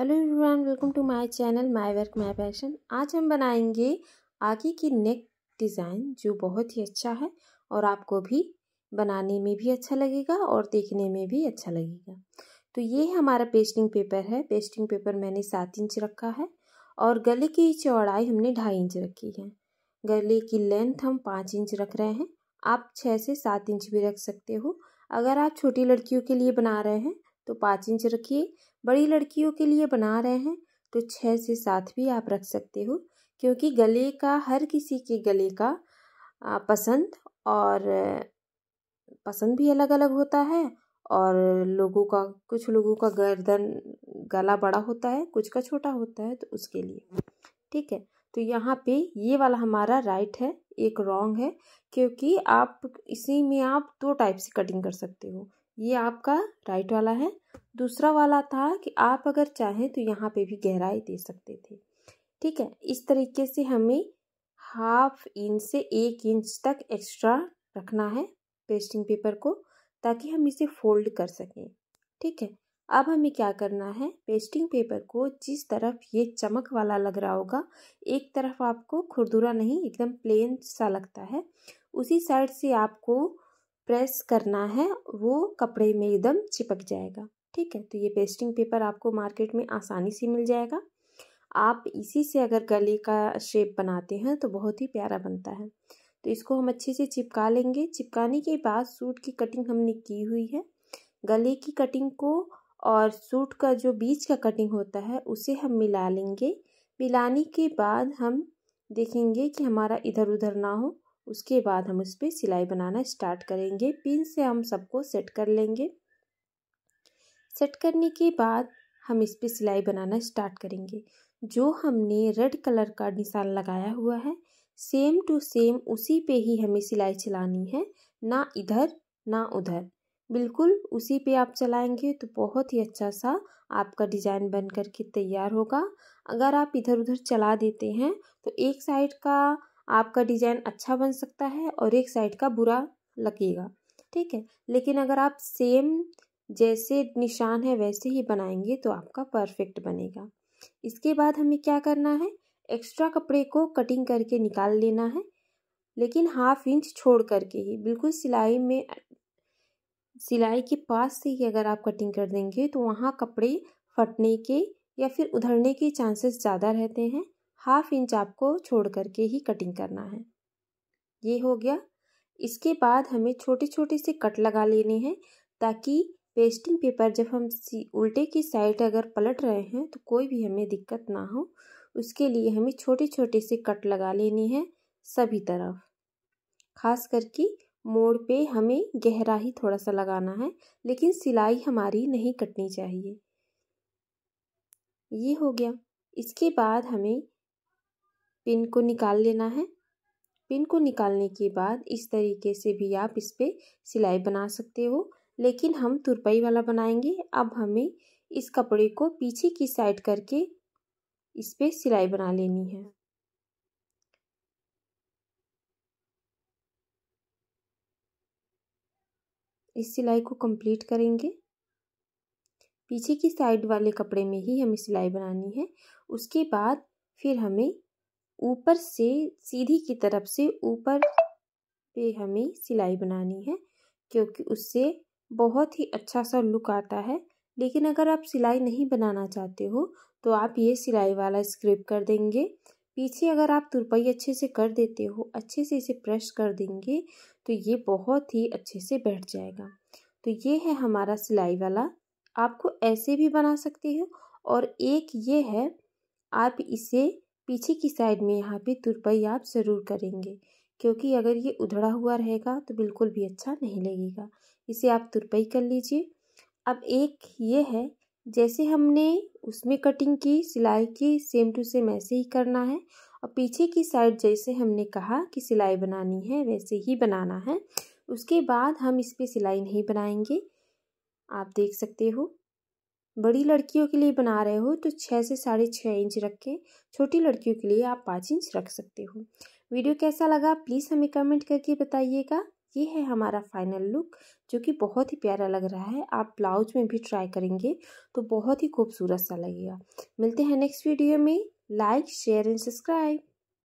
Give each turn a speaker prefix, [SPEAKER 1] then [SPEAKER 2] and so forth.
[SPEAKER 1] hello everyone welcome to my channel my work my passion आज हम बनाएंगे आगे की नेक डिज़ाइन जो बहुत ही अच्छा है और आपको भी बनाने में भी अच्छा लगेगा और देखने में भी अच्छा लगेगा तो ये हमारा पेस्टिंग पेपर है पेस्टिंग पेपर मैंने सात इंच रखा है और गले की चौड़ाई हमने ढाई इंच रखी है गले की लेंथ हम पाँच इंच रख रहे हैं आप छः से सात इंच भी रख सकते हो अगर आप छोटी लड़कियों के लिए बना रहे हैं तो पाँच इंच रखिए बड़ी लड़कियों के लिए बना रहे हैं तो छः से सात भी आप रख सकते हो क्योंकि गले का हर किसी के गले का पसंद और पसंद भी अलग अलग होता है और लोगों का कुछ लोगों का गर्दन गला बड़ा होता है कुछ का छोटा होता है तो उसके लिए ठीक है तो यहाँ पे ये वाला हमारा राइट है एक रॉन्ग है क्योंकि आप इसी में आप दो टाइप से कटिंग कर सकते हो ये आपका राइट वाला है दूसरा वाला था कि आप अगर चाहें तो यहाँ पे भी गहराई दे सकते थे ठीक है इस तरीके से हमें हाफ इंच से एक इंच तक एक्स्ट्रा रखना है पेस्टिंग पेपर को ताकि हम इसे फोल्ड कर सकें ठीक है अब हमें क्या करना है पेस्टिंग पेपर को जिस तरफ ये चमक वाला लग रहा होगा एक तरफ आपको खुरदुरा नहीं एकदम प्लेन सा लगता है उसी साइड से आपको प्रेस करना है वो कपड़े में एकदम चिपक जाएगा ठीक है तो ये पेस्टिंग पेपर आपको मार्केट में आसानी से मिल जाएगा आप इसी से अगर गले का शेप बनाते हैं तो बहुत ही प्यारा बनता है तो इसको हम अच्छे से चिपका लेंगे चिपकाने के बाद सूट की कटिंग हमने की हुई है गले की कटिंग को और सूट का जो बीच का कटिंग होता है उसे हम मिला लेंगे मिलाने के बाद हम देखेंगे कि हमारा इधर उधर ना हो उसके बाद हम उस पर सिलाई बनाना स्टार्ट करेंगे पिन से हम सबको सेट कर लेंगे सेट करने के बाद हम इस पर सिलाई बनाना स्टार्ट करेंगे जो हमने रेड कलर का निशान लगाया हुआ है सेम टू सेम उसी पे ही हमें सिलाई चलानी है ना इधर ना उधर बिल्कुल उसी पे आप चलाएंगे तो बहुत ही अच्छा सा आपका डिज़ाइन बन करके के तैयार होगा अगर आप इधर उधर चला देते हैं तो एक साइड का आपका डिजाइन अच्छा बन सकता है और एक साइड का बुरा लगेगा ठीक है लेकिन अगर आप सेम जैसे निशान है वैसे ही बनाएंगे तो आपका परफेक्ट बनेगा इसके बाद हमें क्या करना है एक्स्ट्रा कपड़े को कटिंग करके निकाल लेना है लेकिन हाफ इंच छोड़ करके ही बिल्कुल सिलाई में सिलाई के पास से ही अगर आप कटिंग कर देंगे तो वहाँ कपड़े फटने के या फिर उधरने के चांसेस ज़्यादा रहते हैं हाफ इंच आपको छोड़ करके ही कटिंग करना है ये हो गया इसके बाद हमें छोटे छोटे से कट लगा लेने हैं ताकि पेस्टिंग पेपर जब हम उल्टे की साइड अगर पलट रहे हैं तो कोई भी हमें दिक्कत ना हो उसके लिए हमें छोटे छोटे से कट लगा लेने हैं सभी तरफ खास करके मोड़ पे हमें गहरा ही थोड़ा सा लगाना है लेकिन सिलाई हमारी नहीं कटनी चाहिए ये हो गया इसके बाद हमें पिन को निकाल लेना है पिन को निकालने के बाद इस तरीके से भी आप इस पर सिलाई बना सकते हो लेकिन हम तुरपाई वाला बनाएंगे अब हमें इस कपड़े को पीछे की साइड करके इस पर सिलाई बना लेनी है इस सिलाई को कंप्लीट करेंगे पीछे की साइड वाले कपड़े में ही हमें सिलाई बनानी है उसके बाद फिर हमें ऊपर से सीधी की तरफ से ऊपर पे हमें सिलाई बनानी है क्योंकि उससे बहुत ही अच्छा सा लुक आता है लेकिन अगर आप सिलाई नहीं बनाना चाहते हो तो आप ये सिलाई वाला स्क्रिप कर देंगे पीछे अगर आप तुरपाई अच्छे से कर देते हो अच्छे से इसे प्रेस कर देंगे तो ये बहुत ही अच्छे से बैठ जाएगा तो ये है हमारा सिलाई वाला आपको ऐसे भी बना सकते हो और एक ये है आप इसे पीछे की साइड में यहाँ पे तुरपाई आप ज़रूर करेंगे क्योंकि अगर ये उधड़ा हुआ रहेगा तो बिल्कुल भी अच्छा नहीं लगेगा इसे आप तुरपाई कर लीजिए अब एक ये है जैसे हमने उसमें कटिंग की सिलाई की सेम टू सेम ऐसे ही करना है और पीछे की साइड जैसे हमने कहा कि सिलाई बनानी है वैसे ही बनाना है उसके बाद हम इस पर सिलाई नहीं बनाएंगे आप देख सकते हो बड़ी लड़कियों के लिए बना रहे हो तो छः से साढ़े छः इंच रखें छोटी लड़कियों के लिए आप पाँच इंच रख सकते हो वीडियो कैसा लगा प्लीज़ हमें कमेंट करके बताइएगा ये है हमारा फाइनल लुक जो कि बहुत ही प्यारा लग रहा है आप ब्लाउज में भी ट्राई करेंगे तो बहुत ही खूबसूरत सा लगेगा मिलते हैं नेक्स्ट वीडियो में लाइक शेयर एंड सब्सक्राइब